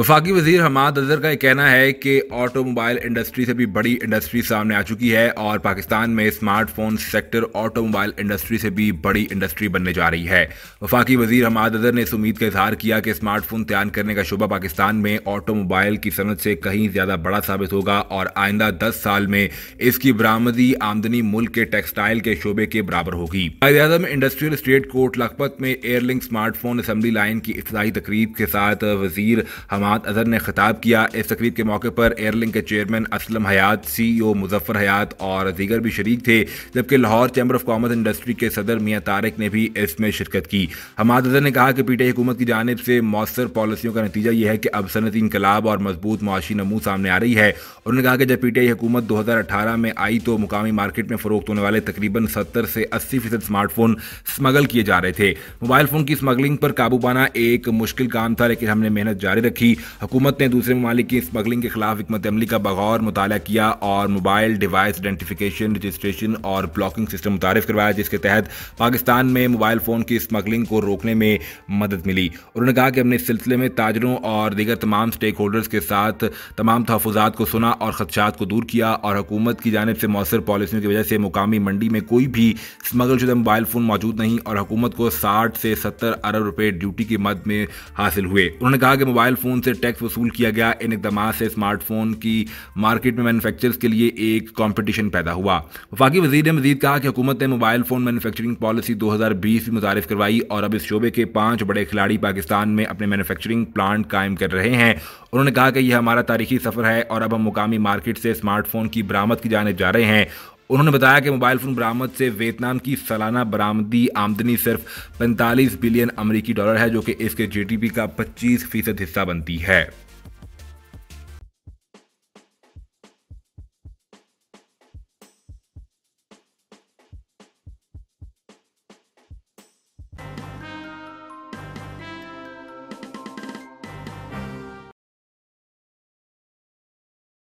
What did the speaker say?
वफाकी वजीर हमाद अजहर का कहना है कि ऑटोमोबाइल इंडस्ट्री से भी बड़ी इंडस्ट्री सामने आ चुकी है और पाकिस्तान में स्मार्टफोन सेक्टर ऑटोमोबाइल इंडस्ट्री से भी बड़ी इंडस्ट्री बनने जा रही है वफाकी वजीर हमाद अजहर ने इस उम्मीद का इजहार किया कि स्मार्टफोन तैयार करने का शुबा पाकिस्तान में ऑटोमोबाइल की सनत से कहीं ज़्यादा बड़ा साबित होगा और आइंदा दस साल में इसकी बरामदी आमदनी मुल्क के टेक्सटाइल के शोबे के बराबर होगी अजम इंडस्ट्रियल स्टेट कोर्ट लखपत में एयरलिंक स्मार्टफोन असम्बली लाइन की इफ्ताही तकरीब के साथ वजीर हमाद जमात अजहर ने खिताब किया इस तकरीब के मौके पर एयरलिंक के chairman Aslam Hayat C O e Muzaffar Hayat और दीगर भी शरीक थे जबकि Lahore chamber of commerce industry के सदर मियाँ तारक ने भी इसमें शिरकत की हमाद अजहर ने कहा कि पी टी हुकूमत की जानब से मौसर पॉलिसियों का नतीजा यह है कि अब सनती इनकलाब और मजबूत मुआशी नमू सामने आ रही है उन्होंने कहा कि जब पी टी आई हुकूमत दो हज़ार अठारह में आई तो मुकामी मार्केट में फरोख्त होने वाले तकरीबन सत्तर से अस्सी फीसद स्मार्टफोन स्मगल किए जा रहे थे मोबाइल फ़ोन की स्मगलिंग पर काबू पाना एक मुश्किल काम था लेकिन हमने मेहनत जारी रखी की हकूमत ने दूसरे ममालिक की स्मगलिंग के खिलाफ हमत अमली का बगौर मुताल किया और मोबाइल डिवाइस आइडेंटिफिकेशन रजिस्ट्रेशन और ब्लॉकिंग सिस्टम मुतारफ करवाया जिसके तहत पाकिस्तान में मोबाइल फ़ोन की स्मगलिंग को रोकने में मदद मिली उन्होंने कहा कि हमने इस सिलसिले में ताजरों और दीगर तमाम स्टेक होल्डर्स के साथ तमाम तहफात को सुना और खदशात को दूर किया और हकूमत की जानब से मौसर पॉलिसियों की वजह से मुकामी मंडी में कोई भी स्मगल शुदा मोबाइल फ़ोन मौजूद नहीं और हकूमत को साठ से सत्तर अरब रुपये ड्यूटी की मद में हासिल हुए उन्होंने कहा कि मोबाइल फ़ोन उनसे टैक्स वसूल किया गया इन इकदाम से स्मार्टफोन की मार्केट में मैनुफैक्चर के लिए एक कॉम्पिटिशन पैदा हुआ वफाकी वजीर ने मजीद कहा कि हुकूमत ने मोबाइल फ़ोन मैनुफैक्चरिंग पॉलिसी दो हज़ार बीस भी मुतारफ करवाई और अब इस शोबे के पाँच बड़े खिलाड़ी पाकिस्तान में अपने मैनुफैक्चरिंग प्लांट कायम कर रहे हैं उन्होंने कहा कि यह हमारा तारीखी सफ़र है और अब हम मुकामी मार्केट से स्मार्टफोन की बरामद की जाने जा रहे हैं उन्होंने बताया कि मोबाइल फ़ोन बरामद से वियतनाम की सालाना बरामदी आमदनी सिर्फ पैंतालीस बिलियन अमरीकी डॉलर है जो कि इसके जीडीपी का 25 फीसद हिस्सा बनती है